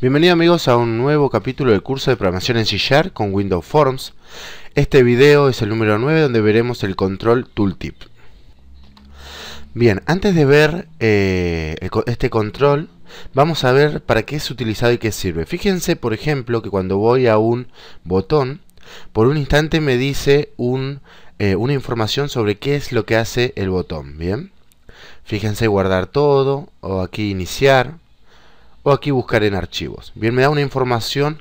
Bienvenidos amigos a un nuevo capítulo del curso de programación en C con Windows Forms. Este video es el número 9 donde veremos el control tooltip. Bien, antes de ver eh, este control, vamos a ver para qué es utilizado y qué sirve. Fíjense, por ejemplo, que cuando voy a un botón, por un instante me dice eh, una información sobre qué es lo que hace el botón. Bien, fíjense guardar todo o aquí iniciar o aquí buscar en archivos. Bien, me da una información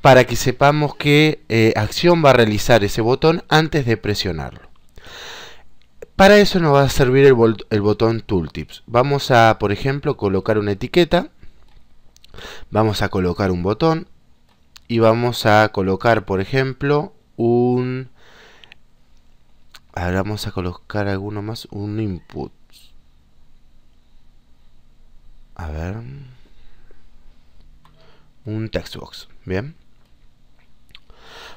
para que sepamos qué eh, acción va a realizar ese botón antes de presionarlo. Para eso nos va a servir el, el botón Tooltips. Vamos a, por ejemplo, colocar una etiqueta, vamos a colocar un botón y vamos a colocar, por ejemplo, un... Ahora vamos a colocar alguno más, un input. A ver un textbox, ¿bien?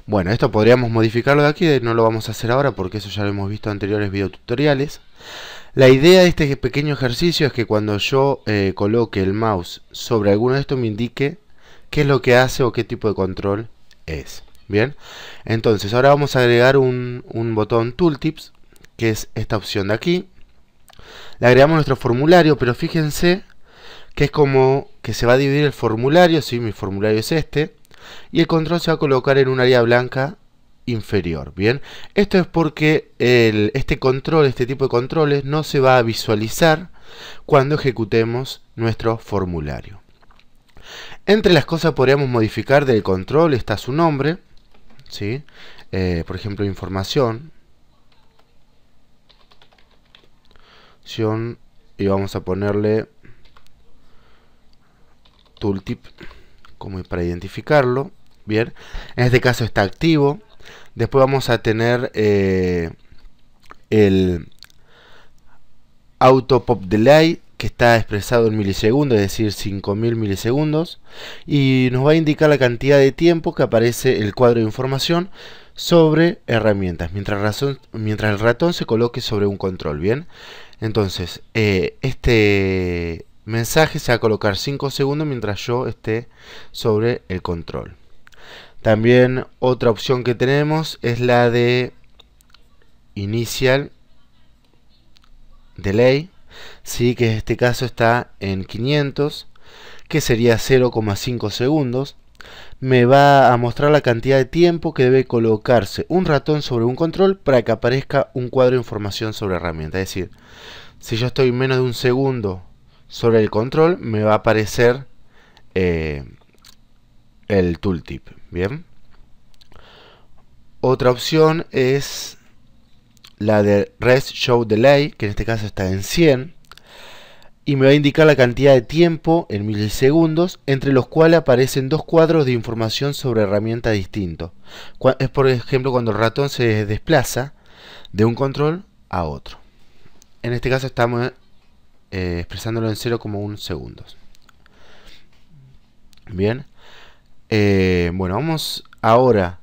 Bueno, esto podríamos modificarlo de aquí, no lo vamos a hacer ahora porque eso ya lo hemos visto en anteriores videotutoriales. La idea de este pequeño ejercicio es que cuando yo eh, coloque el mouse sobre alguno de estos me indique qué es lo que hace o qué tipo de control es. Bien, entonces ahora vamos a agregar un, un botón Tooltips, que es esta opción de aquí. Le agregamos nuestro formulario, pero fíjense que es como que se va a dividir el formulario, si mi formulario es este, y el control se va a colocar en un área blanca inferior, ¿bien? Esto es porque este control, este tipo de controles, no se va a visualizar cuando ejecutemos nuestro formulario. Entre las cosas podríamos modificar del control, está su nombre, ¿sí? Eh, por ejemplo, información, y vamos a ponerle tooltip como para identificarlo. Bien, en este caso está activo. Después vamos a tener eh, el auto pop delay que está expresado en milisegundos, es decir, 5000 milisegundos, y nos va a indicar la cantidad de tiempo que aparece el cuadro de información sobre herramientas, mientras, el ratón se coloque sobre un control, ¿bien? Entonces, eh, este mensaje se va a colocar 5 segundos mientras yo esté sobre el control. También otra opción que tenemos es la de inicial delay, ¿sí? que en este caso está en 500, que sería 0,5 segundos. Me va a mostrar la cantidad de tiempo que debe colocarse un ratón sobre un control para que aparezca un cuadro de información sobre herramienta. Es decir, si yo estoy menos de un segundo sobre el control me va a aparecer eh, el tooltip. Bien. Otra opción es la de Rest Show Delay, que en este caso está en 100. Y me va a indicar la cantidad de tiempo en milisegundos, entre los cuales aparecen dos cuadros de información sobre herramienta distinto. Es por ejemplo cuando el ratón se desplaza de un control a otro. En este caso estamos eh, expresándolo en 0,1 segundos. Bien. Eh, bueno, vamos ahora.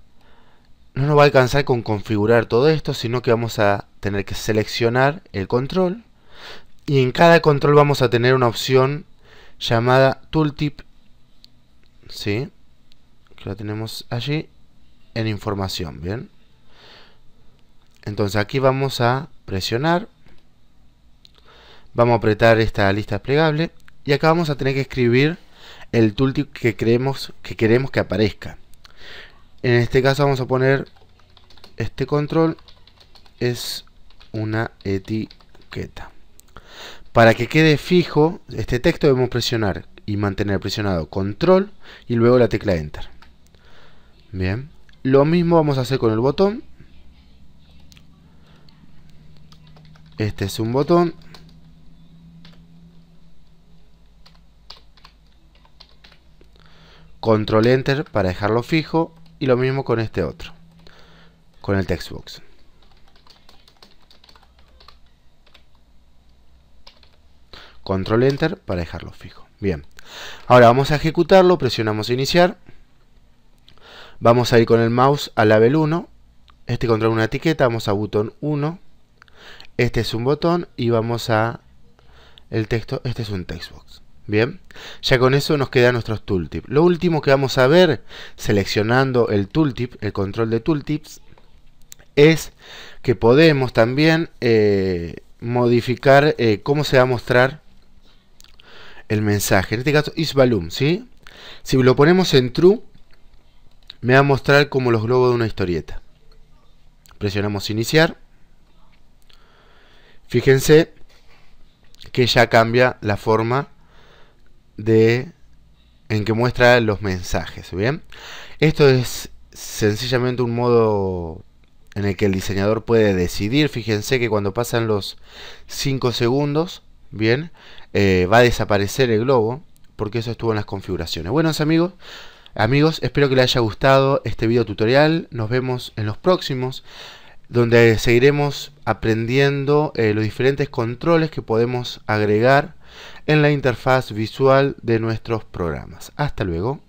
No nos va a alcanzar con configurar todo esto, sino que vamos a tener que seleccionar el control. Y en cada control vamos a tener una opción llamada Tooltip. ¿Sí? Que la tenemos allí en información, ¿bien? Entonces aquí vamos a presionar Vamos a apretar esta lista plegable y acá vamos a tener que escribir el tooltip que creemos que queremos que aparezca. En este caso vamos a poner este control es una etiqueta. Para que quede fijo este texto debemos presionar y mantener presionado control y luego la tecla enter. Bien, lo mismo vamos a hacer con el botón. Este es un botón, control enter para dejarlo fijo y lo mismo con este otro, con el textbox. Control Enter para dejarlo fijo. Bien. Ahora vamos a ejecutarlo, presionamos iniciar. Vamos a ir con el mouse a label 1. Este control una etiqueta, vamos a botón 1. Este es un botón y vamos a el texto, este es un textbox. Bien, ya con eso nos queda nuestros tooltip. Lo último que vamos a ver seleccionando el tooltip, el control de tooltips, es que podemos también eh, modificar eh, cómo se va a mostrar el mensaje. En este caso, IsBalloon. ¿sí? Si lo ponemos en true, me va a mostrar como los globos de una historieta. Presionamos iniciar. Fíjense que ya cambia la forma de en que muestra los mensajes, ¿bien? Esto es sencillamente un modo en el que el diseñador puede decidir. Fíjense que cuando pasan los 5 segundos, ¿bien? Eh, va a desaparecer el globo, porque eso estuvo en las configuraciones. Buenos amigos, amigos, espero que les haya gustado este video tutorial. Nos vemos en los próximos, donde seguiremos aprendiendo eh, los diferentes controles que podemos agregar en la interfaz visual de nuestros programas. Hasta luego.